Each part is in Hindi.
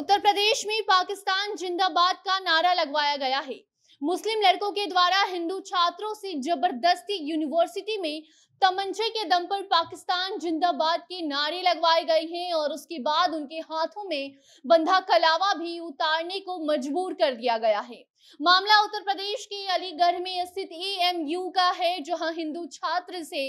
उत्तर प्रदेश में पाकिस्तान जिंदाबाद का नारा लगवाया गया है मुस्लिम लड़कों के द्वारा हिंदू छात्रों से जबरदस्ती यूनिवर्सिटी में तमंचे के दम पर पाकिस्तान जिंदाबाद के नारे लगवाए गए हैं और उसके बाद उनके हाथों में बंधा कलावा भी उतारने को मजबूर कर दिया गया है मामला उत्तर प्रदेश के अलीगढ़ में स्थित एएमयू का है जहां हिंदू छात्र से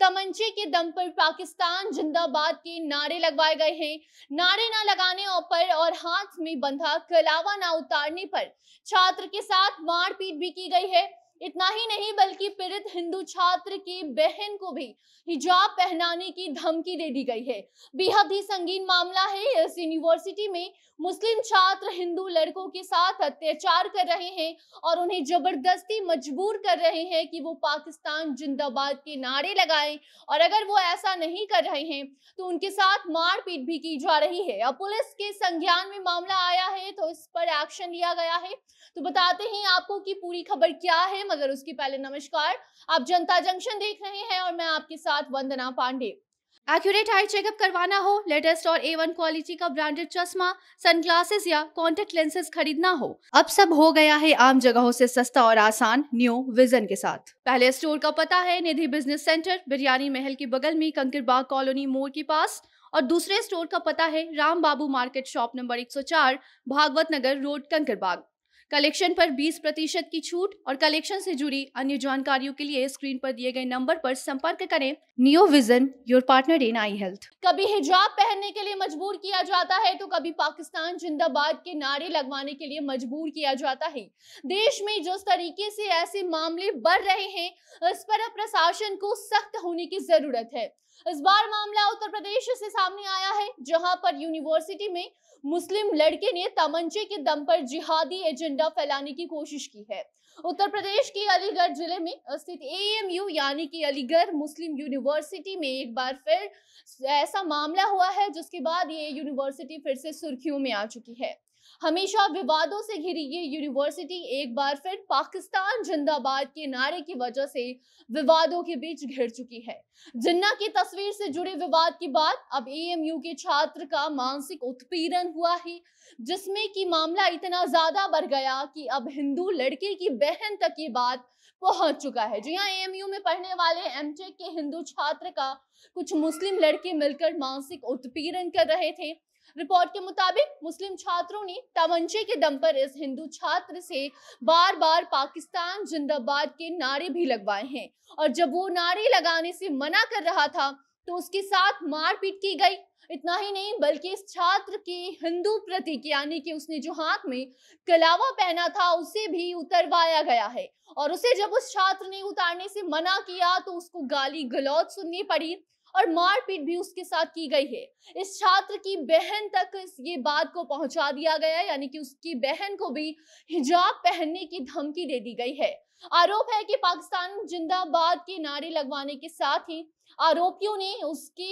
तमंचे के दम पर पाकिस्तान जिंदाबाद के नारे लगवाए गए हैं नारे ना लगाने पर और हाथ में बंधा कलावा ना उतारने पर छात्र के साथ मारपीट भी की गई है इतना ही नहीं बल्कि पीड़ित हिंदू छात्र की बहन को भी हिजाब पहनाने की धमकी दे दी गई है बेहद ही संगीन मामला है इस यूनिवर्सिटी में मुस्लिम छात्र हिंदू लड़कों के साथ अत्याचार कर रहे हैं और उन्हें जबरदस्ती मजबूर कर रहे हैं कि वो पाकिस्तान जिंदाबाद के नारे लगाएं और अगर वो ऐसा नहीं कर रहे हैं तो उनके साथ मारपीट भी की जा रही है अब पुलिस के संज्ञान में मामला आया है तो इस पर एक्शन लिया गया है तो बताते हैं आपको कि पूरी खबर क्या है मगर उसकी पहले नमस्कार आप जनता जंक्शन देख रहे हैं और मैं आपके साथ Vandana Pandey accurate eye checkup करवाना हो लेटेस्ट और ए वन क्वालिटी का ब्रांडेड चश्मा सनग्लासेस या कॉन्टेक्ट लेंसेज खरीदना हो अब सब हो गया है आम जगहों से सस्ता और आसान न्यू विजन के साथ पहले स्टोर का पता है निधि बिजनेस सेंटर बिरयानी महल के बगल में कंकर बाग कॉलोनी मोड़ के पास और दूसरे स्टोर का पता है Ram Babu market shop number 104 Bhagwat Nagar road Kankarbagh collection पर 20 प्रतिशत की छूट और कलेक्शन से जुड़ी अन्य जानकारियों के लिए स्क्रीन पर दिए गए नंबर पर संपर्क करें Neo Vision your partner in eye health कभी हिजाब पहनने के लिए मजबूर किया जाता है तो कभी पाकिस्तान जिंदाबाद के नारे लगवाने के लिए मजबूर किया जाता है देश में जिस तरीके से ऐसे मामले बढ़ रहे हैं इस पर प्रशासन को सख्त होने की जरूरत है इस बार मामला उत्तर प्रदेश से सामने आया है जहां पर यूनिवर्सिटी में मुस्लिम लड़के ने तमंचे के दम पर जिहादी एजेंडा फैलाने की कोशिश की है उत्तर प्रदेश के अलीगढ़ जिले में स्थित एएमयू यानी कि अलीगढ़ मुस्लिम यूनिवर्सिटी में एक बार फिर ऐसा मामला हुआ है जिसके बाद ये यूनिवर्सिटी फिर से सुर्खियों में आ चुकी है हमेशा विवादों से घिरी ये यूनिवर्सिटी एक बार फिर पाकिस्तान जिंदाबाद के नारे की वजह से विवादों के बीच घिर चुकी है जिन्ना की तस्वीर से जुड़े विवाद की बात अब एएमयू के छात्र का मानसिक उत्पीड़न हुआ है जिसमें कि मामला इतना ज्यादा बढ़ गया कि अब हिंदू लड़के की बहन तक ये बात पहुंच चुका है जी हाँ एम में पढ़ने वाले एम के हिंदू छात्र का कुछ मुस्लिम लड़के मिलकर मानसिक उत्पीड़न कर रहे थे रिपोर्ट के मुताबिक मुस्लिम छात्रों ने तमंचे के दम पर इस हिंदू छात्र से बार बार पाकिस्तान जिंदाबाद के नारे भी लगवाए हैं और जब वो नारे लगाने से मना कर रहा था तो उसके साथ मारपीट की गई इतना ही नहीं बल्कि इस छात्र के हिंदू प्रतीक यानी कि उसने जो हाथ में कलावा पहना था उसे भी उतरवाया गया है और उसे जब उस छात्र ने उतारने से मना किया तो उसको गाली गलौज सुननी पड़ी और मारपीट भी उसके साथ की गई है इस छात्र की बहन तक ये बात को पहुंचा दिया गया यानी कि उसकी बहन को भी हिजाब पहनने की धमकी दे दी गई है आरोप है कि पाकिस्तान जिंदाबाद के नारे लगवाने के साथ ही आरोपियों ने उसके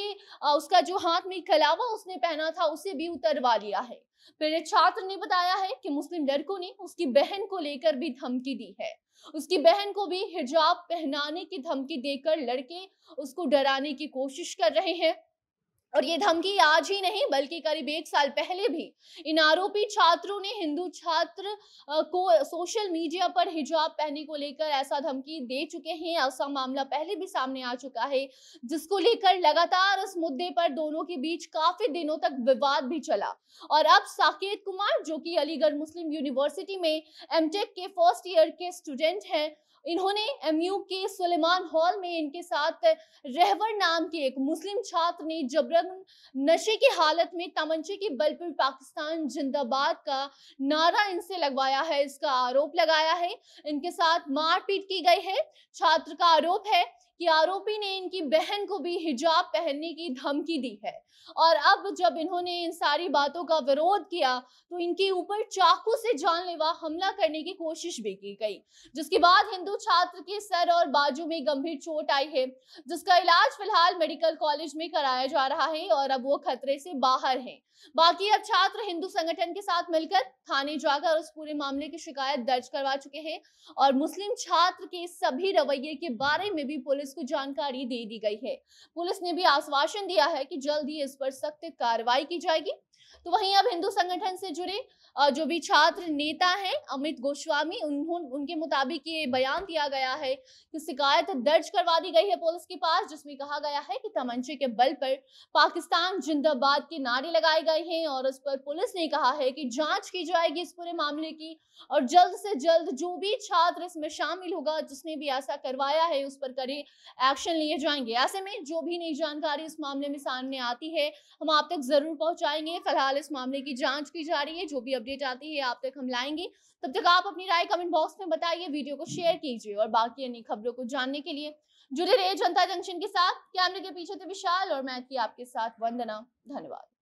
उसका जो हाथ में कलावा उसने पहना था उसे भी उतरवा लिया है पीड़ित छात्र ने बताया है कि मुस्लिम लड़कों ने उसकी बहन को लेकर भी धमकी दी है उसकी बहन को भी हिजाब पहनाने की धमकी देकर लड़के उसको डराने की कोशिश कर रहे हैं और ये धमकी आज ही नहीं बल्कि करीब एक साल पहले भी इन आरोपी छात्रों ने हिंदू छात्र को सोशल मीडिया पर हिजाब पहनने को लेकर ऐसा धमकी दे चुके हैं ऐसा मामला पहले भी सामने आ चुका है जिसको लेकर लगातार इस मुद्दे पर दोनों के बीच काफी दिनों तक विवाद भी चला और अब साकेत कुमार जो कि अलीगढ़ मुस्लिम यूनिवर्सिटी में एम के फर्स्ट ईयर के स्टूडेंट हैं इन्होंने एमयू के सुलेमान हॉल में इनके साथ रहवर नाम के एक मुस्लिम छात्र ने जबरन नशे की हालत में तमंचे के बल पर पाकिस्तान जिंदाबाद का नारा इनसे लगवाया है इसका आरोप लगाया है इनके साथ मारपीट की गई है छात्र का आरोप है कि आरोपी ने इनकी बहन को भी हिजाब पहनने की धमकी दी है और अब जब इन्होंने इन सारी बातों का विरोध किया तो इनके ऊपर चाकू से जानलेवा हमला करने की कोशिश भी की गई जिसके बाद हिंदू छात्र के सर और बाजू में गंभीर चोट आई है जिसका इलाज फिलहाल मेडिकल कॉलेज में कराया जा रहा है और अब वो खतरे से बाहर है बाकी अब छात्र हिंदू संगठन के साथ मिलकर थाने जाकर उस पूरे मामले की शिकायत दर्ज करवा चुके हैं और मुस्लिम छात्र के सभी रवैये के बारे में भी पुलिस पुलिस को जानकारी दे दी गई है पुलिस ने भी आश्वासन दिया है कि जल्द ही इस पर सख्त कार्रवाई की जाएगी तो वहीं अब हिंदू संगठन से जुड़े जो भी छात्र नेता हैं अमित गोस्वामी उन्होंने उनके मुताबिक ये बयान दिया गया है कि शिकायत दर्ज करवा दी गई है पुलिस के पास जिसमें कहा गया है कि तमंचे के बल पर पाकिस्तान जिंदाबाद के नारे लगाए गए हैं और उस पर पुलिस ने कहा है कि जांच की जाएगी इस पूरे मामले की और जल्द से जल्द जो भी छात्र इसमें शामिल होगा जिसने भी ऐसा करवाया है उस पर कड़े एक्शन लिए जाएंगे ऐसे में जो भी नई जानकारी इस मामले में सामने आती है हम आप तक जरूर पहुंचाएंगे फिलहाल इस मामले की जांच की जा रही है जो भी अपडेट आती है आप तक हम लाएंगे तब तक आप अपनी राय कमेंट बॉक्स में बताइए वीडियो को शेयर कीजिए और बाकी अन्य खबरों को जानने के लिए जुड़े रहे जनता जंक्शन के साथ कैमरे के पीछे थे विशाल और मैं थी आपके साथ वंदना धन्यवाद